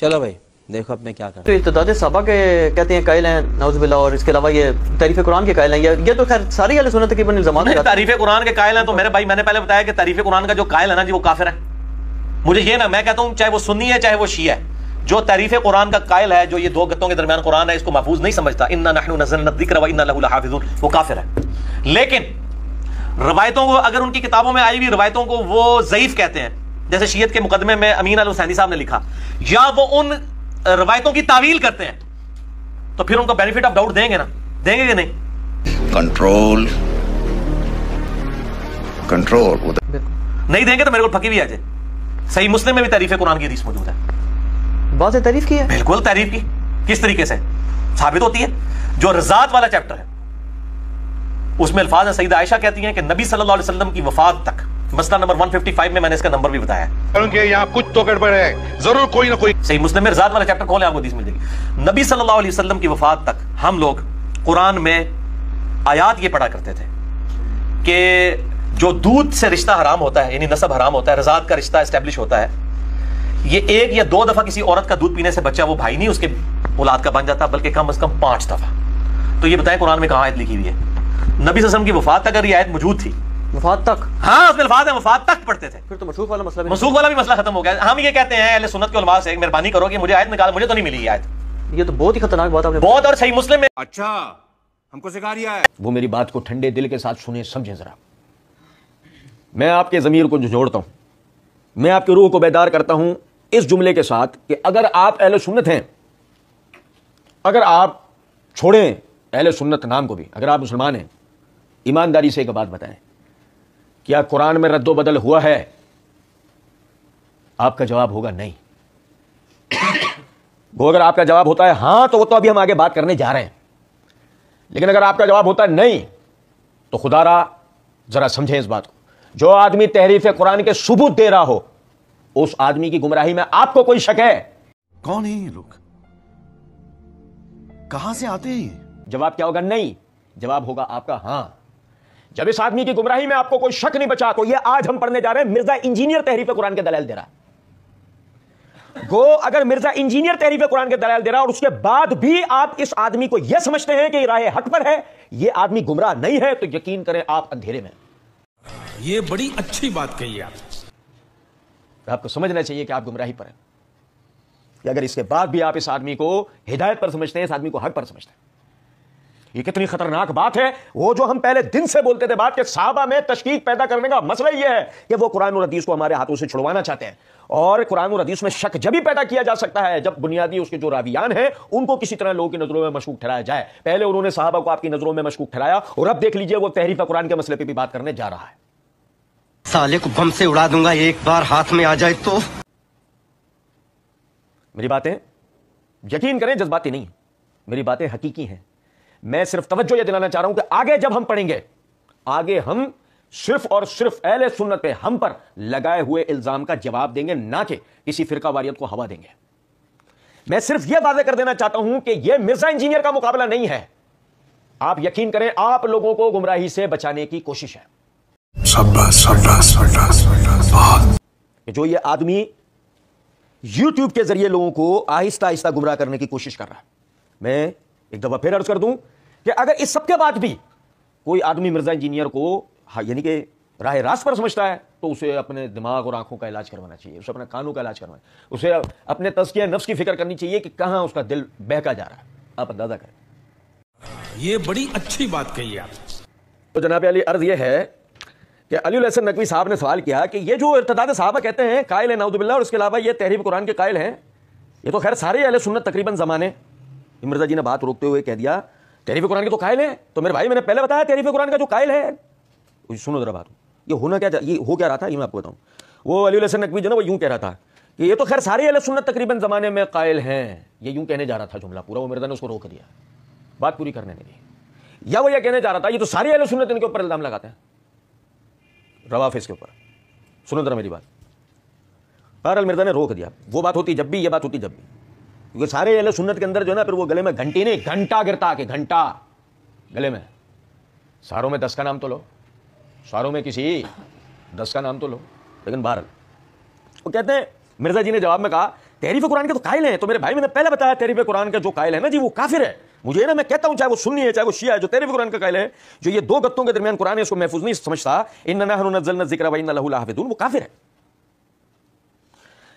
चलो भाई देखो अब मैं क्या कर तो इतदाद सबा के कहते हैं कायल हैं नौजबिल्ला और इसके अलावा ये तारीफ कुरान के कायल हैं या ये तो खैर सारी अहल सुनत तकरीबन इल्जाम तारीफ कुरान के कायल हैं तो मेरे भाई मैंने पहले बताया कि तारीफ कुरान का जो कायल है ना जी वो काफिर है मुझे ये ना मैं कहता हूँ चाहे वो सुन्नी है चाहे वो शिया है जो तारीफ कुरान का कायल है जो ये दो गतों के दरमियान कुरान है इसको महफूज नहीं समझता इन्ना नहनुजिक्र व इन्ना हाफिजुन वो काफिर है लेकिन रवायतों को अगर उनकी किताबों में आई हुई रवायतों को वो ज़यीफ़ कहते हैं जैसे शीयत के मुकदमे में अमीन अल हुसैनी साहब ने लिखा या वो उन रवायतों की तावील करते हैं तो फिर उनको बेनिफिट ऑफ डाउट देंगे ना देंगे कि नहीं कंट्रोल कंट्रोल तो- नहीं देंगे तो मेरे को फकी भी आ जाए सही मुस्लिम में भी तारीफ कुरान की हदीस मौजूद है बहुत से तारीफ की है बिल्कुल तारीफ की किस तरीके से साबित होती है जो रजात वाला चैप्टर है उसमें अल्फाज सईद आयशा कहती हैं कि नबी सल्लल्लाहु अलैहि वसल्लम की वफात तक मसला नंबर 155 में मैंने इसका नंबर भी बताया क्योंकि यहाँ कुछ तो गड़बड़ है जरूर कोई ना कोई सही मुस्लिम में वाला चैप्टर खोले आपको हदीस मिल जाएगी नबी सल्लल्लाहु अलैहि वसल्लम की वफात तक हम लोग कुरान में आयात ये पढ़ा करते थे कि जो दूध से रिश्ता हराम होता है यानी नसब हराम होता है रजात का रिश्ता स्टैब्लिश होता है ये एक या दो दफा किसी औरत का दूध पीने से बच्चा वो भाई नहीं उसके औलाद का बन जाता बल्कि कम अज कम पांच दफा तो ये बताएं कुरान में कहा आयत लिखी हुई है नबी ससम की वफात अगर ये आयत मौजूद थी हाँ, तो भी मसला खत्म हो गया हम ये मुझे तो नहीं मिली आयत तो बहुत ही खतरनाक अच्छा, मेरी बात को ठंडे दिल के साथ सुने समझे जरा मैं आपके ज़मीर को जोड़ता हूँ मैं आपके रूह को बेदार करता हूँ इस जुमले के साथ अगर आप एहल सुन्नत हैं अगर आप छोड़ें अहल सुन्नत नाम को भी अगर आप मुसलमान हैं ईमानदारी से एक बात बताएं क्या कुरान में रद्दोबदल हुआ है आपका जवाब होगा नहीं वो अगर आपका जवाब होता है हां तो वो तो अभी हम आगे बात करने जा रहे हैं लेकिन अगर आपका जवाब होता है नहीं तो खुदारा जरा समझे इस बात को जो आदमी तहरीफ कुरान के सबूत दे रहा हो उस आदमी की गुमराही में आपको कोई शक है कौन है ये लोग कहां से आते हैं जवाब क्या होगा नहीं जवाब होगा आपका हां जब इस आदमी की गुमराही में आपको कोई शक नहीं बचा तो ये आज हम पढ़ने जा रहे हैं मिर्जा इंजीनियर तहरीफ कुरान के दलाल दे रहा है गो अगर मिर्जा इंजीनियर तहरीफ कुरान के दलाल दे रहा और उसके बाद भी आप इस आदमी को यह समझते हैं कि राय हक पर है यह आदमी गुमराह नहीं है तो यकीन करें आप अंधेरे में यह बड़ी अच्छी बात कही आप तो आपको समझना चाहिए कि आप गुमराही पर हैं अगर इसके बाद भी आप इस आदमी को हिदायत पर समझते हैं इस आदमी को हक पर समझते हैं ये कितनी खतरनाक बात है वो जो हम पहले दिन से बोलते थे बात के साहबा में तश्कीक पैदा करने का मसला ये है कि वो कुरान और हदीस को हमारे हाथों से छुड़वाना चाहते हैं और कुरान और हदीस में शक जब भी पैदा किया जा सकता है जब बुनियादी उसके जो रावियान हैं उनको किसी तरह लोगों की नजरों में मशकूक ठहराया जाए पहले उन्होंने साहबा को आपकी नजरों में मशकूक ठहराया और अब देख लीजिए वो तहरीफ कुरान के मसले पर भी बात करने जा रहा है साले को बम से उड़ा दूंगा एक बार हाथ में आ जाए तो मेरी बातें यकीन करें जज्बाती नहीं मेरी बातें हकीकी हैं मैं सिर्फ तवज्जो यह दिलाना चाह रहा हूं कि आगे जब हम पढ़ेंगे आगे हम सिर्फ और सिर्फ अहल सुन्नत पे हम पर लगाए हुए इल्जाम का जवाब देंगे ना कि किसी फिरका वारियत को हवा देंगे मैं सिर्फ यह वादा कर देना चाहता हूं कि यह मिर्जा इंजीनियर का मुकाबला नहीं है आप यकीन करें आप लोगों को गुमराही से बचाने की कोशिश है सब्ड़ा, जो ये आदमी यूट्यूब के जरिए लोगों को आहिस्ता आहिस्ता गुमराह करने की कोशिश कर रहा है मैं एक दफा फिर अर्ज कर दूं कि अगर इस सबके बाद भी कोई आदमी मिर्जा इंजीनियर को यानी कि राह रास्त पर समझता है तो उसे अपने दिमाग और आंखों का इलाज करवाना चाहिए उसे अपने कानों का इलाज करवाना उसे अपने तस्किया नफ्स की फिक्र करनी चाहिए कि कहाँ उसका दिल बहका जा रहा है आप अंदाजा करें यह बड़ी अच्छी बात कही आप तो जनाब अली अर्ज यह है कि अली हसन नकवी साहब ने सवाल किया कि ये जो इरतदाद साहबा कहते हैं कायल है नाउदबिल्ला और उसके अलावा ये तहरीब कुरान के कायल हैं ये तो खैर सारे अहल सुन्नत तकरीबन ज़माने मिर्जा जी ने बात रोकते हुए कह दिया तेरीफ कुरान के तो कायल है तो मेरे भाई मैंने पहले बताया तेरीफ कुरान का जो कायल है सुनो जरा बात ये होना क्या ये हो क्या रहा था ये मैं आपको बताऊँ वो अली हसन नकवी जो ना वो यूँ कह रहा था कि ये तो खैर सारे अल सुनत तकरीबन ज़माने में कायल हैं ये यूँ कहने जा रहा था जुमला पूरा वो मिर्जा ने उसको रोक दिया बात पूरी करने नहीं या वो यह कहने जा रहा था ये तो सारे अल सुनत इनके ऊपर इल्ज़ाम लगाते हैं रवाफिस के ऊपर सुनो जरा मेरी बात बहरहाल मिर्जा ने रोक दिया वो बात होती जब भी ये बात होती जब भी क्योंकि सारे अहले सुन्नत के अंदर जो है ना फिर वो गले में घंटी नहीं घंटा गिरता के घंटा गले में सारों में दस का नाम तो लो सारों में किसी दस का नाम तो लो लेकिन बहरल वो कहते हैं मिर्जा जी ने जवाब में कहा तहरीफ कुरान के तो कायल हैं तो मेरे भाई मैंने पहले बताया तहरीफ कुरान के जो कायल है ना जी वो काफिर है मुझे ना मैं कहता हूं चाहे वो सुन्नी है चाहे वो शिया है जो तेरहवीं कुरान का कायल है जो ये दो गत्तों के दरमियान कुरान है उसको महफूज नहीं समझता इन नजल नजिक्रा वही हाफिदून वो काफिर है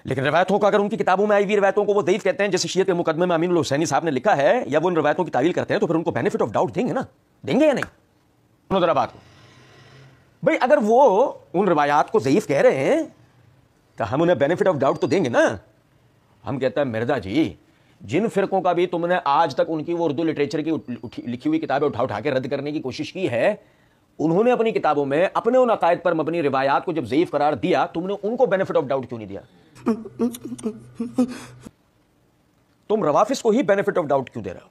लेकिन रवायतों को अगर उनकी किताबों में आई हुई रवायतों को वो दईफ कहते हैं जैसे शीत के मुकदमे में अमीन हुसैनी साहब ने लिखा है या वो उन रवायतों की तावील करते हैं तो फिर उनको बेनिफिट ऑफ डाउट देंगे ना देंगे या नहीं जरा बात भाई अगर वो उन रवायात को ज़यीफ़ कह रहे हैं तो हम उन्हें बेनिफिट ऑफ डाउट तो देंगे ना हम कहते हैं मिर्जा जी जिन फिरकों का भी तुमने आज तक उनकी वो उर्दू लिटरेचर की लिखी हुई किताबें उठा उठा के रद्द करने की कोशिश की है उन्होंने अपनी किताबों में अपने उन अकायद पर अपनी रिवायात को जब जयीफ करार दिया तुमने उनको बेनिफिट ऑफ डाउट क्यों नहीं दिया तुम रवाफिस को ही बेनिफिट ऑफ डाउट क्यों दे रहे हो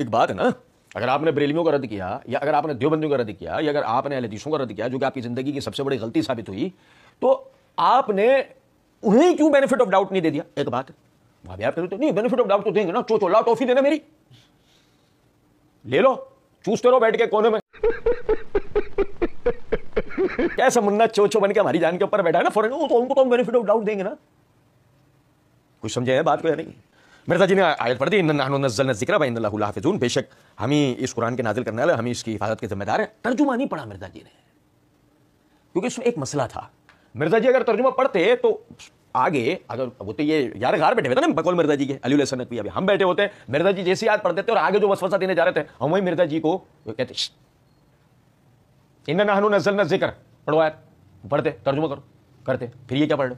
एक बात है ना अगर आपने बरेलियों का रद्द किया या अगर आपने देवबंदियों का रद्द किया या अगर आपने अलदीशों का रद्द किया जो कि आपकी ज़िंदगी की सबसे बड़ी गलती साबित हुई तो आपने उन्हें क्यों बेनिफिट ऑफ डाउट नहीं दे दिया एक बात वहाँ भी आप कहते नहीं बेनिफिट ऑफ डाउट तो देंगे ना चो चो लाओ टॉफी देना मेरी ले लो चूसते रहो बैठ के कोने में कैसे मुन्ना चो चो बन के हमारी जान के ऊपर बैठा है ना फॉरन तो बेनिफिट ऑफ डाउट देंगे ना कुछ समझे है बात को या नहीं मिर्जा जी ने आयत पढ़ दी नजल जिक्र भाई हाफिजून बेशक हम ही इस कुरान के नाजिल करने वाले हमें इसकी हिफाजत के जिम्मेदार हैं तर्जुमा नहीं पढ़ा मिर्जा जी ने क्योंकि इसमें एक मसला था मिर्जा जी अगर तर्जुमा पढ़ते तो आगे अगर वो तो ये यार घर बैठे हुए थे ना बकौल मिर्जा जी के अली हसन नकवी अभी हम बैठे होते हैं मिर्जा जी जैसी याद पढ़ते थे और आगे जो वसवसा देने जा रहे थे हम वही मिर्जा जी को कहते इन नहनु नजल न जिक्र पढ़ो यार पढ़ते तर्जुमा करो करते फिर ये क्या पढ़ लो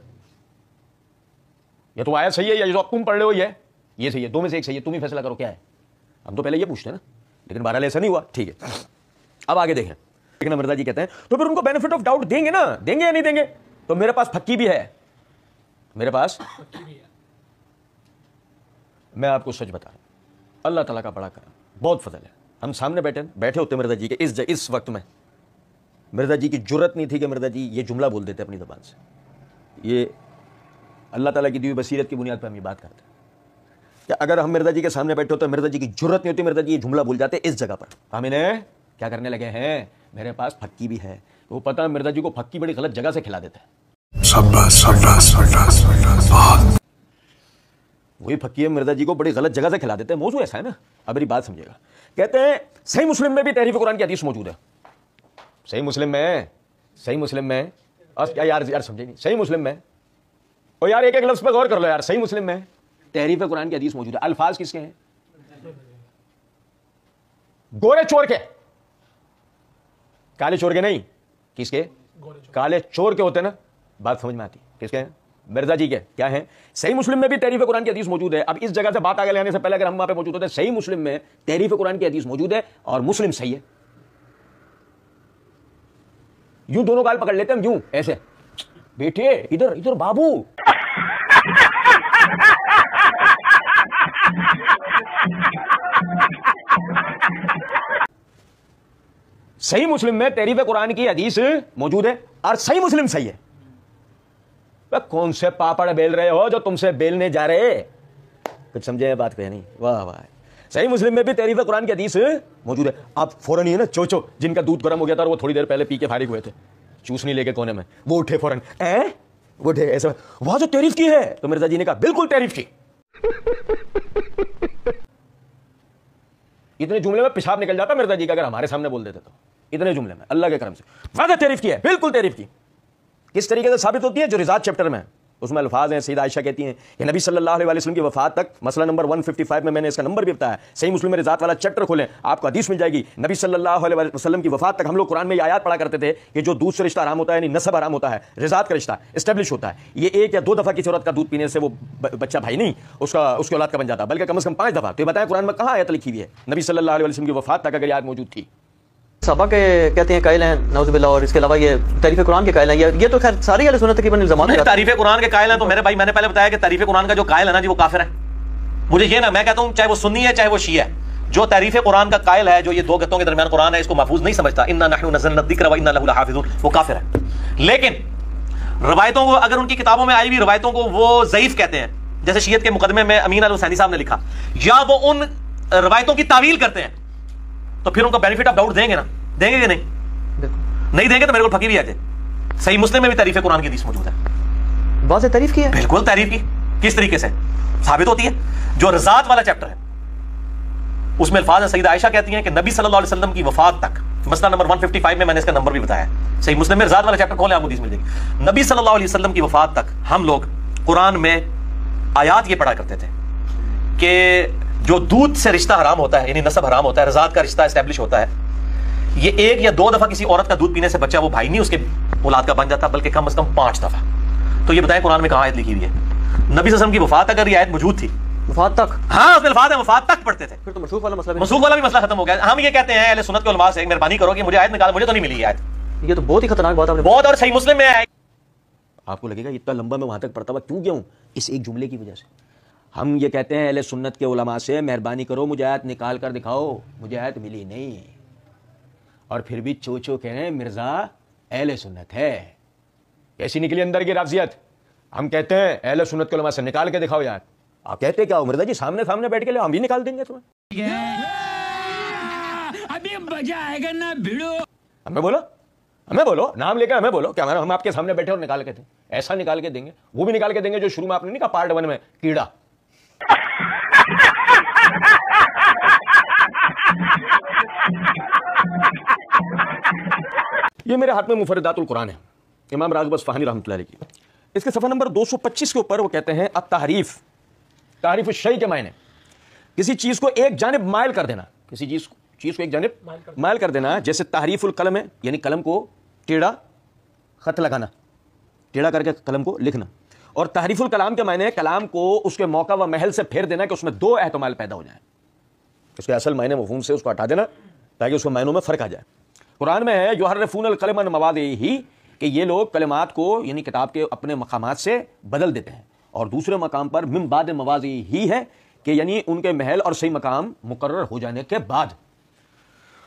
ये तो आया सही है या जो तुम पढ़ रहे हो ये ये सही है दो में से एक सही है तुम ही फैसला करो क्या है हम तो पहले ये पूछते हैं ना लेकिन बहरहाल ऐसा नहीं हुआ ठीक है अब आगे देखें लेकिन मिर्जा जी कहते हैं तो फिर उनको बेनिफिट ऑफ डाउट देंगे ना देंगे या नहीं देंगे तो मेरे पास फक्की भी है मेरे पास मैं आपको सच बता रहा हूँ अल्लाह तला का बड़ा करम बहुत फजल है हम सामने बैठे बैठे होते मिर्जा जी के इस इस वक्त में मिर्जा जी की जरूरत नहीं थी कि मिर्जा जी ये जुमला बोल देते अपनी ज़बान से ये अल्लाह ताला की दी बसीरत की बुनियाद पर हम ये बात करते हैं अगर हम मिर्जा जी के सामने बैठे होते मिर्जा जी की जरूरत नहीं होती मिर्जा जी ये जुमला बोल जाते इस जगह पर हम इन्हें क्या करने लगे हैं मेरे पास फक्की भी है वो पता है मिर्जा जी को फक्की बड़ी गलत जगह से खिला देते हैं वही फकीर मिर्जा जी को बड़ी गलत जगह से खिला देते हैं मौजू ऐसा है ना अब मेरी बात समझेगा कहते हैं सही मुस्लिम में भी तहरीफ कुरान की हदीस मौजूद है सही मुस्लिम में सही मुस्लिम में क्या यार, यार समझे नहीं सही मुस्लिम में और यार एक एक लफ्ज़ पर गौर कर लो यार सही मुस्लिम में तहरीफ कुरान की हदीस मौजूद है अल्फाज किसके हैं गोरे चोर के काले चोर के नहीं किसके काले चोर के होते ना बात समझ में आती किसके हैं मिर्जा जी के क्या है सही मुस्लिम में भी तहरीफ कुरान की हदीस मौजूद है अब इस जगह से बात आगे लेने से पहले अगर हम वहां पे मौजूद होते सही मुस्लिम में तहरीफ कुरान की हदीस मौजूद है और मुस्लिम सही है यूं दोनों गाल पकड़ लेते हम यूं ऐसे बेटे इधर इधर बाबू सही मुस्लिम में तहरीफ कुरान की हदीस मौजूद है और सही मुस्लिम सही है वह कौन से पापड़ बेल रहे हो जो तुमसे बेलने जा रहे कुछ समझे बात कह नहीं वाह वाह सही मुस्लिम में भी तहरीफ तो कुरान की हदीस मौजूद है आप फौरन ही है ना चोचो जिनका दूध गर्म हो गया था और वो थोड़ी देर पहले पी के फारिग हुए थे चूस नहीं लेके कोने में वो उठे फौरन ए वो उठे ऐसे वहां जो तेरीफ की है तो मिर्जा जी ने कहा बिल्कुल तारीफ की इतने जुमले में पेशाब निकल जाता मिर्जा जी का अगर हमारे सामने बोल देते तो इतने जुमले में अल्लाह के करम से वादा तारीफ की है बिल्कुल तारीफ की किस तरीके से साबित होती है जो रिजात चैप्टर में उसमें अल्फाज हैं सईद आयशा कहती हैं कि नबी सल्लल्लाहु अलैहि वसल्लम की वफात तक मसला नंबर 155 में मैंने इसका नंबर भी बताया सही मुस्लिम रिजात वाला चैप्टर खोलें आपको हदीस मिल जाएगी नबी सल्लल्लाहु अलैहि वसल्लम की वफात तक हम लोग कुरान में ये आयात पढ़ा करते थे कि जो दूध से रिश्ता आराम होता है यानी नसब आराम होता है रिजात का रिश्ता स्टैब्लिश होता है ये एक या दो दफ़ा किसी औरत का दूध पीने से वो बच्चा भाई नहीं उसका उसके औलाद का बन जाता बल्कि कम अज़ कम पाँच दफ़ा तो बताया कुरान में कहाँ आयत लिखी हुई है नबी अलैहि वसलम की वफात तक अगर याद मौजूद थी सबा के कहते हैं कायल हैं नौजबिल्ला और इसके अलावा ये तारीफ कुरान के कायल हैं ये तो खैर सारी अहल सुनत तकरीबन इल्जाम तारीफ कुरान के कायल हैं तो मेरे भाई मैंने पहले बताया कि तारीफ कुरान का जो कायल है ना जी वो काफिर है मुझे ये ना मैं कहता हूँ चाहे वो सुनी है चाहे वो शी है जो तारीफ कुरान का कायल है जो ये दो गतों के दरमियान कुरान है इसको महफूज नहीं समझता इन्ना नहनु नजल दिक्र व इन्ना वो काफिर है लेकिन रवायतों को अगर उनकी किताबों में आई हुई रवायतों को वो ज़ईफ़ कहते हैं जैसे शीयत के मुकदमे में अमीन अल हुसैनी साहब ने लिखा या वो उन रवायतों की तावील करते हैं तो फिर उनका बेनिफिट आप डाउट देंगे ना देंगे कि नहीं नहीं देंगे तो मेरे को फकी भी आ जाए सही मुस्लिम में भी तारीफ कुरान की हदीस मौजूद है बहुत से तारीफ की है बिल्कुल तारीफ की किस तरीके से साबित होती है जो रजात वाला चैप्टर है उसमें अल्फाज सईद आयशा कहती हैं कि नबी सल्लल्लाहु अलैहि वसल्लम की वफात तक मसला नंबर 155 में मैंने इसका नंबर भी बताया सही मुस्लिम में रजात वाला चैप्टर खोलें आपको मिल जाएगी नबी सल्लल्लाहु अलैहि वसल्लम की वफात तक हम लोग कुरान में आयात ये पढ़ा करते थे कि जो दूध से रिश्ता हराम होता है यानी नसब हराम होता है रजात का रिश्ता स्टैब्लिश होता है ये एक या दो दफा किसी औरत का दूध पीने से बच्चा वो भाई नहीं उसके औलाद का बन जाता बल्कि कम अज कम पांच दफा तो ये बताएं कुरान में कहा आयत लिखी हुई है नबी वसम की वफात अगर ये आयत मौजूद थी वफात तक हाँ उसमें वफात है वफात तक पढ़ते थे फिर तो मसूफ वाला मसला मसूफ वाला भी मसला खत्म हो गया हम ये कहते हैं के मेहरबानी करो कि मुझे आयत निकाल मुझे तो नहीं मिली आयत ये तो बहुत ही खतरनाक बात बहुत और सही मुस्लिम में आपको लगेगा इतना लंबा मैं वहां तक पढ़ता हुआ क्यों गया हूँ इस एक जुमले की वजह से हम ये कहते हैं अहले सुन्नत के उलमा से मेहरबानी करो मुझे आयत निकाल कर दिखाओ मुझे आयत मिली नहीं और फिर भी चो चो कह रहे हैं मिर्ज़ा अहल सुन्नत है कैसी निकली अंदर की राफजियत हम कहते हैं अहल सुन्नत के उलमा से निकाल के दिखाओ यार आप कहते क्या हो मिर्जा जी सामने सामने बैठ के लिए हम भी निकाल देंगे तुम्हें अभी मजा आएगा ना भिड़ो हमें बोलो हमें बोलो नाम लेकर हमें बोलो क्या हम आपके सामने बैठे और निकाल के थे ऐसा निकाल के देंगे वो भी निकाल के देंगे जो शुरू में आपने नहीं कहा पार्ट वन में कीड़ा ये मेरे हाथ में मुफरदातुल कुरान है इमाम रागबस फ़ानी रहमत की इसके सफर नंबर 225 के ऊपर वो कहते हैं अब तारीफ़ तारीफ शही के मायने किसी चीज़ को एक जानब मायल कर देना किसी चीज़ को चीज़ को एक जानब मायल कर, मायल कर देना जैसे तारीफुल कलम है यानी कलम को टेढ़ा खत लगाना टेढ़ा करके कलम को लिखना और तहरीफुल कलाम के मायने कलाम को उसके मौका व महल से फेर देना कि उसमें दो अहतमाल पैदा हो जाए उसके असल मायने मफहूम से उसको हटा देना ताकि उसके मायनों में फ़र्क आ जाए कुरान में है योहरफून कलम मवाद ही कि ये लोग कलमात को यानी किताब के अपने मकाम से बदल देते हैं और दूसरे मकाम पर मिमबाद मवाद ही है कि यानी उनके महल और सही मकाम मुकर हो जाने के बाद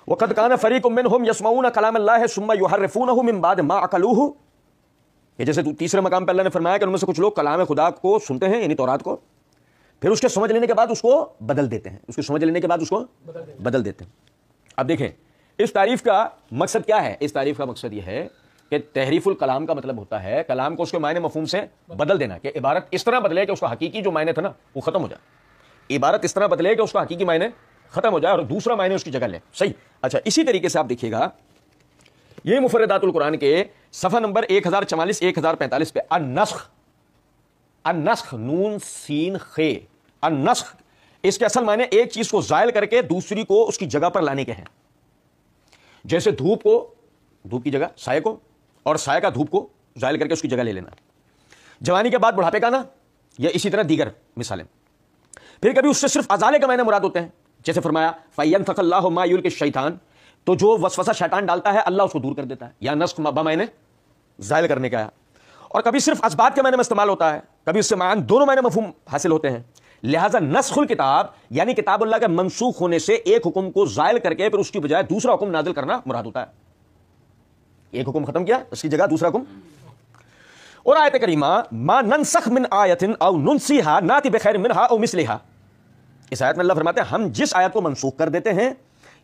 वक़द कान फ़रीक उमिन हम यसमाऊन कलाम सुम्मा युहरफून मिमबाद मा अकलूह ये जैसे तीसरे मकाम पर अल्लाह ने फरमाया कि उनमें से कुछ लोग कलाम खुदा को सुनते हैं यानी तौरात को फिर उसके समझ लेने के बाद उसको बदल देते हैं उसके समझ लेने के बाद उसको बदल देते, हैं अब देखें इस तारीफ का मकसद क्या है इस तारीफ का मकसद यह है कि तहरीफुल कलाम का मतलब होता है कलाम को उसके मायने मफहम से बदल देना कि इबारत इस तरह बदले कि उसका हकीकी जो मायने था ना वो ख़त्म हो जाए इबारत इस तरह बदले कि उसका हकीकी मायने ख़त्म हो जाए और दूसरा मायने उसकी जगह ले सही अच्छा इसी तरीके से आप देखिएगा ये मुफरदातुल कुरान के सफा नंबर एक हजार चवालीस एक हजार पैंतालीस पे अनस्ख अनस्ख नून सीन खे अनस्ख इसके असल मायने एक चीज को जायल करके दूसरी को उसकी जगह पर लाने के हैं जैसे धूप को धूप की जगह साय को और साय का धूप को जायल करके उसकी जगह ले लेना जवानी के बाद बुढ़ापे का ना या इसी तरह दीगर मिसालें फिर कभी उससे सिर्फ अजाले का मायने मुराद होते हैं जैसे फरमाया फ़ैन फ़कल्ला के शैतान तो जो वसवसा शैतान डालता है अल्लाह उसको दूर कर देता है या नस्क मैंने जायल करने का आया और कभी सिर्फ असबात के मायने में इस्तेमाल होता है कभी उससे मान दोनों मायने मफहूम हासिल होते हैं लिहाजा नस्खुल किताब यानी किताब अल्लाह के मनसूख होने से एक हुक्म को जायल करके फिर उसकी बजाय दूसरा हुक्म नाजिल करना मुराद होता है एक हुक्म खत्म किया उसकी जगह दूसरा हुक्म और आयत करीमा मा ननसख मिन आयतिन औ नुनसीहा नाति बखैर मिनहा औ मिसलिहा इस आयत में अल्लाह फरमाते हैं हम जिस आयत को मनसूख कर देते हैं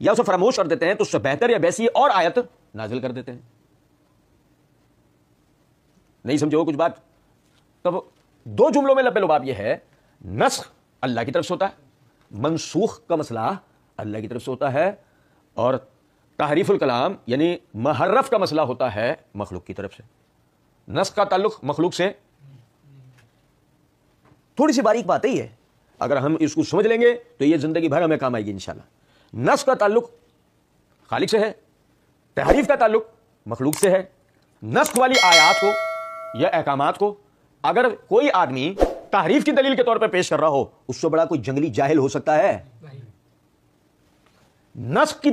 या उसे फरामोश कर देते हैं तो उससे बेहतर या वैसी और आयत नाजिल कर देते हैं नहीं समझो कुछ बात तब दो जुमलों में लबे लुबाब यह है नस्ख अल्लाह की तरफ से होता है मनसूख का मसला अल्लाह की तरफ से होता है और तहरीफुल कलाम यानी महर्रफ का मसला होता है मखलूक की तरफ से नस्ख का ताल्लुक मखलूक से थोड़ी सी बारीक बात ही है अगर हम इसको समझ लेंगे तो ये ज़िंदगी भर हमें काम आएगी इंशाल्लाह नस का ताल्लुक खालिक से है तहरीफ का ताल्लुक मखलूक से है नस्क वाली आयात को या अहकाम को अगर कोई आदमी तहरीफ की दलील के तौर पर पेश कर रहा हो उससे बड़ा कोई जंगली जाहिल हो सकता है नस्क की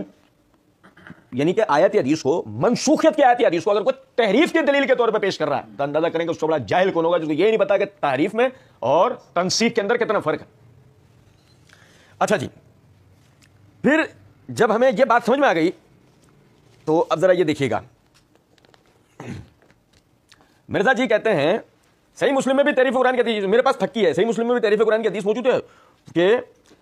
यानी कि आयत हदीस को मनसूखियत की आयत हदीस को अगर कोई तहरीफ की दलील के तौर पर पेश कर रहा है तो अंदाजा करेंगे उससे बड़ा जाहिल कौन होगा जिसको यह नहीं पता कि तहरीफ में और तनसीख के अंदर कितना फर्क है अच्छा जी फिर जब हमें यह बात समझ में आ गई तो अब ज़रा यह देखिएगा मिर्जा जी कहते हैं सही मुस्लिम में भी तारीफ कुरान की मेरे पास थक्की है सही मुस्लिम में भी तारीफ कुरान की मौजूद है कि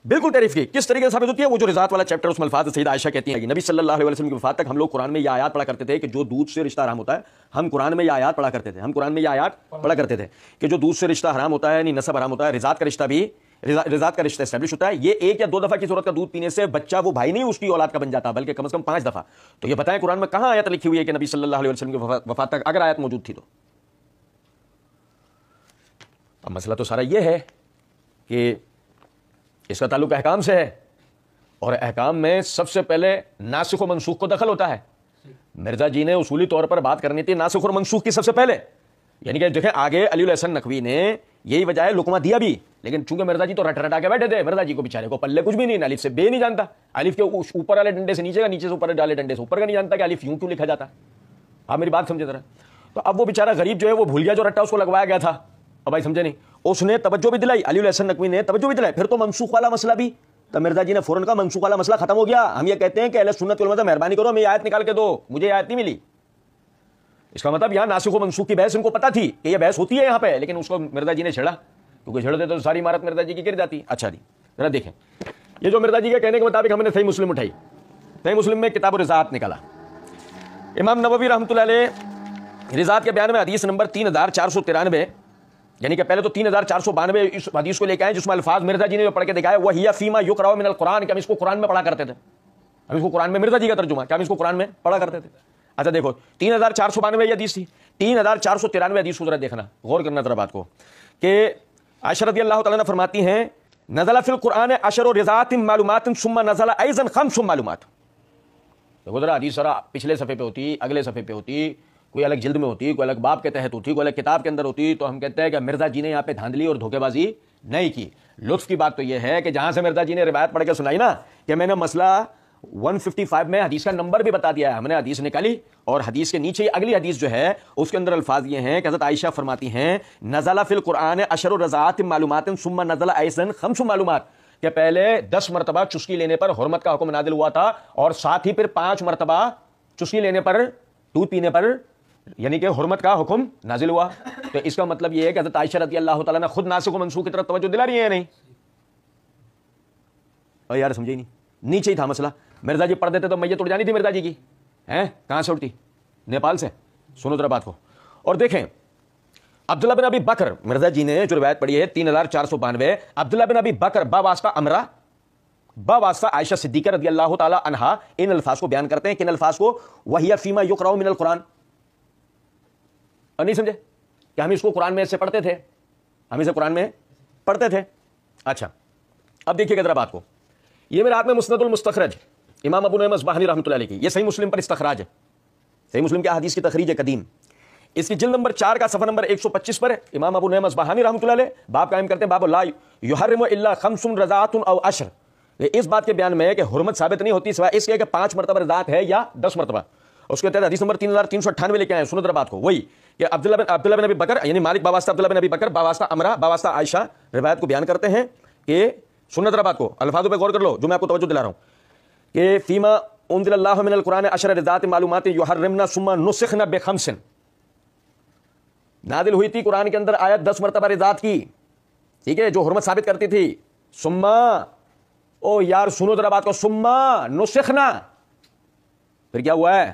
बिल्कुल तारीफ की किस तरीके से साबित होती है वो जो रिजात वाला चैप्टर उसमें अल्फाज सईद आयशा कहती है नबी सल्लल्लाहु अलैहि वसल्लम की वफात तक हम लोग कुरान में यह आयात पढ़ा करते थे कि जो दूध से रिश्ता हराम होता है हम कुरान में यह आयात पढ़ा करते थे हम कुरान में यह आयात पढ़ा करते थे कि जो दूध से रिश्ता हराम होता है यानी नसब हराम होता है रिजात का रिश्ता भी रिजात का रिश्ता स्टैब्लिश होता है ये एक या दो दफा की सूरत का दूध पीने से बच्चा वो भाई नहीं उसकी औलाद का बन जाता बल्कि कम से कम पांच दफा तो ये बताएं कुरान में कहां आयत लिखी हुई है कि नबी सल्लल्लाहु अलैहि वसल्लम की वफात तक अगर आयत मौजूद थी तो अब मसला तो सारा यह है कि इसका ताल्लुक अहकाम से है और अहकाम में सबसे पहले नासिक व मनसूख को दखल होता है मिर्जा जी ने उसूली तौर पर बात करनी थी नासिक और मनसूख की सबसे पहले यानी कि देखें आगे अली हसन नकवी ने यही वजह है लुकमा दिया भी लेकिन चूंकि मिर्जा जी तो रट रटा के बैठे थे मिर्जा जी को बेचारे को पल्ले कुछ भी नहीं अलिफ से बे नहीं जानता अलिफ के ऊपर वाले डंडे से नीचे का नीचे से ऊपर डाले डंडे से ऊपर का नहीं जानता कि अलिफ यूं क्यों लिखा जाता आप मेरी बात समझे जरा तो अब वो बेचारा गरीब जो है वो भूल गया जो रट्टा उसको लगवाया गया था अब भाई समझे नहीं उसने तवज्जो भी दिलाई अली हसन नकवी ने तवज्जो भी दिलाई फिर तो मनसूख वाला मसला भी तो मिर्जा जी ने फौरन का मनसूख वाला मसला खत्म हो गया हम ये कहते हैं कि अल सुन्नत मेहरबानी करो हमें आयत निकाल के दो मुझे आयत नहीं मिली इसका मतलब यहाँ नासिक मनसूख की बहस इनको पता थी कि यह बहस होती है यहाँ पे लेकिन उसको मिर्जा जी ने छेड़ा क्योंकि छेड़ देते तो सारी इमारत मिर्जा जी की गिर जाती अच्छा जी जरा देखें ये जो मिर्जा जी के कहने के मुताबिक हमने सही मुस्लिम उठाई सही मुस्लिम में किताब रिजात निकाला इमाम नबी रहमत रिजात के बयान में हदीस नंबर तीन हज़ार चार सौ तिरानवे यानी कि पहले तो तीन हज़ार चार सौ बानवे इस हदीस को लेकर आए जिसमें अल्फाज मिर्जा जी ने जो पढ़ के दिखाया वह हिया फीमा युक राव मिनल कुरान के हम इसको कुरान में पढ़ा करते थे हम इसको कुरान में मिर्जा जी का तर्जुमा क्या हम इसको कुरान में पढ़ा करते थे अच्छा देखो तीन हज़ार चार सौ बानवे हदीस थी तीन हज़ार चार सौ तिरानवे हदीस उधर देखना गौर करना जरा बात को कि आशरत अल्लाह तला फरमाती हैं नजला फिल कुरान अशर रिजात मालूमत सुम्मा नजला ऐज़न खम सुम देखो जरा हदीस जरा पिछले सफ़े पे होती अगले सफ़े पे होती कोई अलग जिल्द में होती कोई अलग बाप के तहत होती कोई अलग किताब के अंदर होती तो हम कहते हैं कि मिर्ज़ा जी ने यहाँ पे धांधली और धोखेबाजी नहीं की लुत्फ़ की बात तो यह है कि जहाँ से मिर्ज़ा जी ने रिवायत पढ़ के सुनाई ना कि मैंने मसला 155 में हदीस का नंबर भी बता दिया है हमने हदीस निकाली और हदीस के नीचे अगली हदीस जो है उसके अंदर अल्फाज ये हैं कि हज़रत आयशा फरमाती हैं नज़ला फ़िल कुरान अशर रज़ात मालूम सुम्मा नज़ला ऐसन खमस मालूम के पहले दस मरतबा चुस्की लेने पर हरमत का हुक्म नादिल हुआ था और साथ ही फिर पाँच मरतबा चुस्की लेने पर दूध पीने पर यानी कि हरमत का हुक्म नाजिल हुआ तो इसका मतलब यह है कि हज़रत आयशा रदी अल्लाह ताला ने खुद नासिक को मनसूख की तरफ तवज्जो दिला रही है नहीं और यार समझे नहीं नीचे ही था मसला मिर्जा जी पढ़ देते तो ये तोड़ जानी थी मिर्जा जी की हैं कहाँ से उठती नेपाल से सुनो तरह बात को और देखें अब्दुल्ला बिन अभी बकर मिर्जा जी ने जो रिवायत पढ़ी है तीन हज़ार चार सौ बानवे अब्दुल्ला बिन अबी बकर बास्ता अमरा बास्ता आयशा सिद्दीक रदी अल्लाह तहा इन अल्फाज को बयान करते हैं किन अल्फाज को वही फीमा युक मिनल कुरान नहीं समझे कि हम इसको कुरान में ऐसे पढ़ते थे हम इसे कुरान में पढ़ते थे अच्छा अब देखिएगा कदरा बात को ये मेरे हाथ में मुस्नदुल मुस्तखरज इमाम अबू नमस बहानी रहमत की यह सही मुस्लिम पर इस्तराज है सही मुस्लिम के हदीस की तखरीज कदीम इसकी जिल नंबर चार का सफर नंबर 125 पर है इमाम अबू नमस बहानी रहमत बाप कायम करते हैं बाब लाहरमल्ला खमसुन रजातन और अशर इस बात के बयान में है कि हरमत साबित नहीं होती सिवा इसके कि पांच मरतबा रजात है या दस मरतबा उसके तहत हदीस नंबर तीन हज़ार तीन सौ अठानवे लेके आए बात को वही कि अब्दुल्ला बिन अब्दुल्ला बिन अबी बकर यानी मालिक बाबास्ता अब्दुल्ला बिन अबी बकर बाबास्ता अमरा बाबास्ता आयशा रिवायत को बयान करते हैं कि बात को अल्फाजों पर गौर कर लो जो मैं आपको तोज्जो दिला रहा हूँ कि फ़ीमा उमदिल्लाकुरान अशर रजात मालूम युहरमना सुमा न बेखमसन नादिल हुई थी कुरान के अंदर आयत दस मरतबा रिजात की ठीक है जो हरमत साबित करती थी सुम्मा ओ यार सुनो जरा बात को सुम्मा नुसखना फिर क्या हुआ है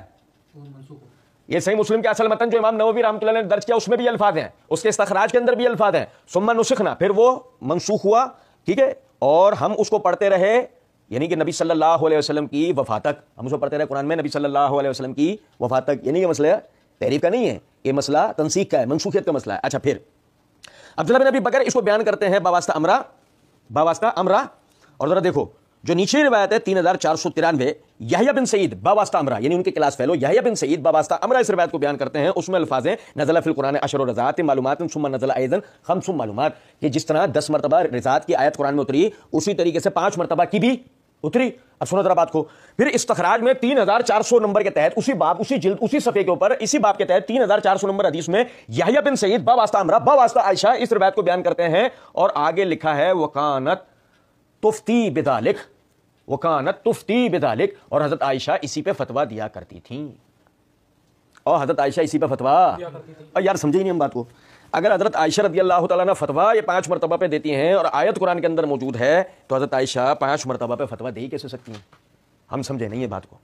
ये सही मुस्लिम के असल मतन जो इमाम नवी राम ने दर्ज किया उसमें भी अल्फाज हैं उसके इस्तखराज के अंदर भी अल्फाज हैं सुम्मा नुसखना फिर वो मनसूख हुआ ठीक है और हम उसको पढ़ते रहे यानी कि नबी सल्लल्लाहु अलैहि वसल्लम की वफा तक हम उसको पढ़ते रहे कुरान में नबी सल्लल्लाहु अलैहि वसल्लम की वफा तक यानी ये मसला तहरीफ का नहीं है ये मसला तनसीख का है मनसूखियत का मसला है अच्छा फिर अब्दुल्ला बिन नबी बकर इसको बयान करते हैं बावास्ता अमरा बावास्ता अमरा और ज़रा देखो जो नीचे रिवायत है तीन हज़ार चार सौ तिरानवे यहिया बिन सईद बाबास्ता अमरा यानी उनके class fellow Yahya bin Saeed बाबास्ता अमरा इस रिवायत को बयान करते हैं उसमें अल्फाज हैं नजला फिल कुरान अशर रजात मालूम सुम नजला ऐजन खमसुम मालूम कि जिस तरह दस मरतबा रजात की आयत कुरान में उतरी उसी तरीके से पांच मरतबा की भी उतरी अब सुनो जरा बात को फिर इस्तखराज में 3400 नंबर के तहत उसी बाप उसी जिल्द उसी सफे के ऊपर इसी बाप के तहत 3400 नंबर हदीस में यहिया बिन सईद बवास्ता अमरा बवास्ता आयशा इस रिवायत को बयान करते हैं और आगे लिखा है वकानत तुफ्ती बिदालिक वकानत तुफ्ती बिदालिक और हजरत आयशा इसी पे फतवा दिया करती थी और हजरत आयशा इसी पे फतवा यार समझे ही नहीं हम बात को अगर हज़रत आयशा रदी अल्लाह तला फतवा ये पाँच मरतबा पे देती हैं और आयत कुरान के अंदर मौजूद है तो हज़रत आयशा पाँच मरतबा पे फतवा दे ही कैसे सकती हैं हम समझे नहीं ये बात को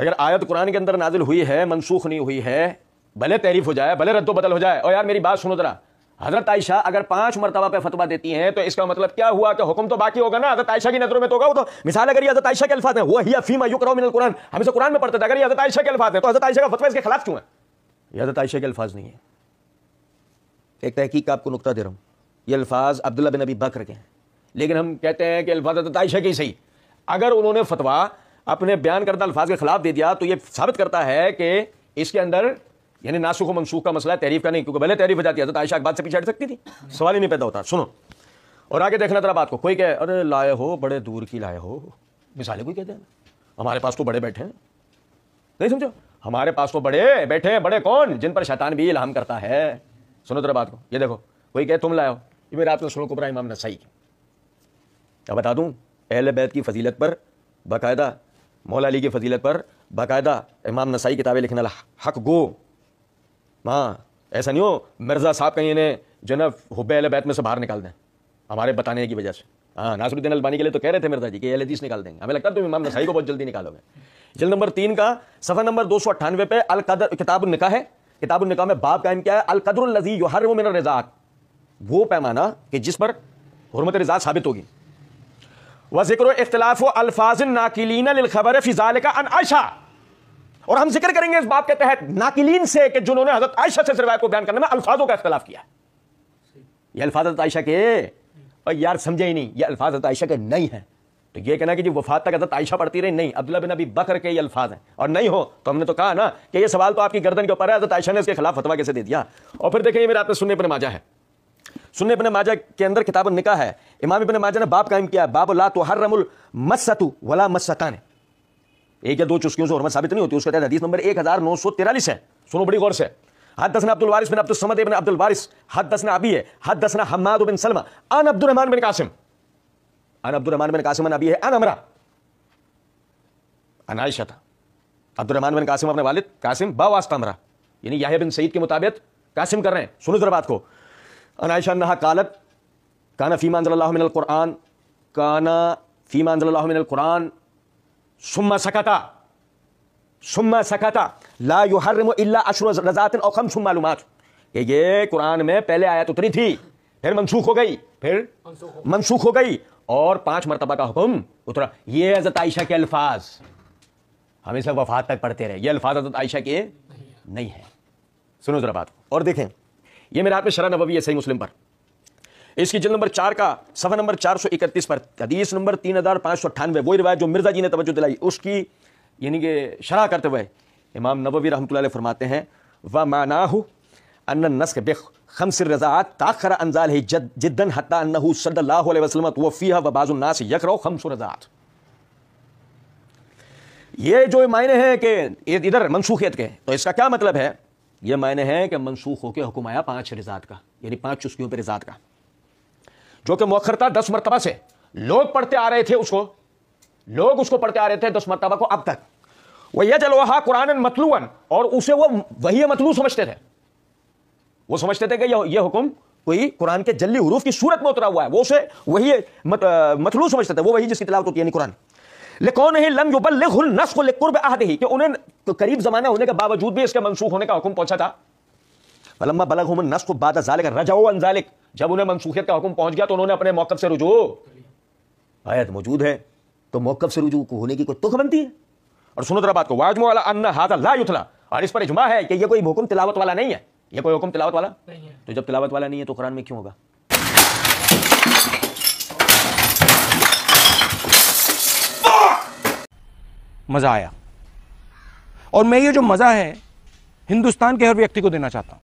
अगर आयत कुरान के अंदर नाजिल हुई है मनसूख नहीं हुई है भले तहरीफ हो जाए भले रद्दो बदल हो जाए और यार मेरी बात सुनो जरा हज़रत आयशा अगर पाँच मरतबा पे फतवा देती हैं तो इसका मतलब क्या हुआ कि तो हुक्म तो बाकी होगा ना हज़रत आयशा की नज़रों में तो होगा वो तो मिसाल अगर हज़रत आयशा के अल्फाज है वो ही फीमा यू करो मिनल कुरान हमेशा कुरान में पढ़ते थे अगर ये हज़रत आयशा के अल्फाज है तो हज़रत आयशा का फतवा इसके खिलाफ क्यों है ये हज़रत आयशा के अल्फाज नहीं है एक तहकीक का आपको नुकता दे रहा हूँ ये अल्फाज अब्दुल्ला बिन अबी बकर के हैं लेकिन हम कहते हैं कि अल्फाज आयशा के सही अगर उन्होंने फतवा अपने बयान करदा अल्फाज के ख़िलाफ़ दे दिया तो ये साबित करता है कि इसके अंदर यानी नासुख मनसूख का मसला तहरीफ का नहीं क्योंकि पहले तहरीफ हो जाती है तो आयशा बात से पीछे हट सकती थी सवाल ही नहीं पैदा होता सुनो और आगे देखना जरा बात को कोई कहे अरे लाए हो बड़े दूर की लाए हो मिसालें कोई कहते हैं हमारे पास तो बड़े बैठे हैं नहीं समझो हमारे पास तो बड़े बैठे हैं बड़े कौन जिन पर शैतान भी इलाम करता है सुनो तेरा बात को ये देखो वही कहे तुम लाए हो ये मेरा आपका सुनो कुबरा इमाम नसाई की अब बता दूँ अहल बैत की फजीलत पर बाकायदा मौला अली की फजीलत पर बाकायदा इमाम नसाई किताबें लिखने वाला हक गो माँ ऐसा नहीं हो मिर्ज़ा साहब कहीं इन्हें जो ना हुब अहल बैत में से बाहर निकाल दें हमारे बताने की वजह से हाँ नासरुद्दीन अलबानी के लिए तो कह रहे थे मिर्जा जी कि एल हदीस निकाल देंगे हमें लगता है तुम इमाम नसाई को बहुत जल्दी निकालोगे जल्द नंबर तीन का सफ़र नंबर दो सौ अट्ठानवे पे अलकदर किताब निका है किताब निकाह में बाप कायम किया है अलकदरजी यो हर मिन रजाक वो पैमाना कि जिस पर हरमत रजा साबित होगी व जिक्र इख्तलाफ अल्फाज नाकिलीन खबर फ़िज़ाल का अन आयशा और हम जिक्र करेंगे इस बाब के तहत नाकिलीन से कि जिन्होंने हजरत आयशा से सिरवाय को बयान करने में अल्फाजों का इख्तलाफ किया ये अल्फाज आयशा के और यार समझे ही नहीं ये अल्फाज आयशा के नहीं हैं तो ये कहना कि जी वफात तक अदत आयशा पढ़ती रही नहीं अब्दुल्ला बिन अभी बकर के ये अल्फाज हैं और नहीं हो तो हमने तो कहा ना कि ये सवाल तो आपकी गर्दन के ऊपर है अदत आयशा ने इसके खिलाफ फतवा कैसे दे दिया और फिर देखिए मेरे आपने सुनने पर माजा है सुनने अपने माजा के अंदर किताब निका है इमाम अपने माजा ने बाप कायम किया बाब ला तो हर रमुल मसतु वला ने एक या दो चुस्कियों से हरमत साबित नहीं होती उसके तहत हदीस नंबर एक हज़ार नौ सौ तिरालीस है सुनो बड़ी गौर से हद दसना अब्दुल वारिस बिन अब्दुल समद बिन अब्दुल वारिस हद दसना अबी है हद दसना हम्माद बिन सलमा अन अब्दुलरहमान बिन कासिम अन अब्दुलरहमान बिन कासिम नबी है अन अमरा अनायशा था अब्दुलरहमान बिन कासिम अपने वालिद कासिम बावास्ता अमरा यानी याहिया बिन सईद के मुताबिक कासिम कर रहे हैं सुनो जरा बात को अनायशा नहा कालत काना फ़ीमा मिनल कुरान काना फ़ीमा मिनल कुरान सुम्मा सकता सुम्मा सकता ला युहरम इल्ला अशर रजातिन और खम सुम मालूमात कि ये कुरान में पहले आयत उतरी थी फिर मनसूख हो गई फिर मनसूख हो गई और पांच मरतबा का हुक्म उतरा ये हजरत आयशा के अल्फाज हमेशा वफात तक पढ़ते रहे ये अल्फाज हजरत आयशा के नहीं है सुनो जरा बात और देखें ये मेरे हाथ में शरा नबी है सही मुस्लिम पर इसकी जिल नंबर चार का सफा नंबर चार सौ इकतीस पर हदीस नंबर तीन हज़ार पांच सौ अट्ठानवे वही रिवायत जो मिर्जा जी ने तवज्जो दिलाई उसकी यानी कि शराह करते हुए इमाम नबवी रहमत फरमाते हैं व माना अन नस्क बेख खम्स रज़ात ताखर अनजाल है जद, जिदन हता अन्नहु सल्लल्लाहु अलैहि वसल्लम तवफ़ीहा व बाजुन्नास यकरो खम्स रज़ात ये जो मायने हैं कि इधर मनसूखियत के तो इसका क्या मतलब है यह मायने हैं कि मनसूख होकर हुक्म आया पाँच रिजात का यानी पांच चुस्कियों पर रिजात का जो कि मौखर था दस मरतबा से लोग पढ़ते आ रहे थे उसको लोग उसको पढ़ते आ रहे थे दस मरतबा को अब तक वह यह जलवा कुरान मतलून और उसे वो वही मतलू समझते थे वो समझते थे कि यह हुक्म कोई कुरान के जल्ली हरूफ की सूरत में उतरा हुआ है वो उसे वही मत, मतलू समझते थे वो वही जिसकी तलावत होती है कुरान कौन है लम युबल नस्ब आहद ही कि उन्हें करीब जमाना होने के बावजूद भी इसके मनसूख होने का हुक्म पहुंचा था वलम्मा बलग हम नस्क बाद जालिक रजाओ अनजालिक जब उन्हें मनसूखियत का हुक्म पहुंच गया तो उन्होंने अपने मौकफ से रुजू आयत मौजूद है तो मौकफ से रुजू होने की कोई तुख बनती है और सुनो जरा बात को वाजमो अला अन्ना हाथ ला युथला और इस पर इजमा है कि यह कोई हुक्म तिलावत वाला नहीं है ये कोई हुक्म तिलावत वाला नहीं है तो जब तिलावत वाला नहीं है तो कुरान में क्यों होगा मज़ा आया और मैं ये जो मज़ा है हिंदुस्तान के हर व्यक्ति को देना चाहता हूं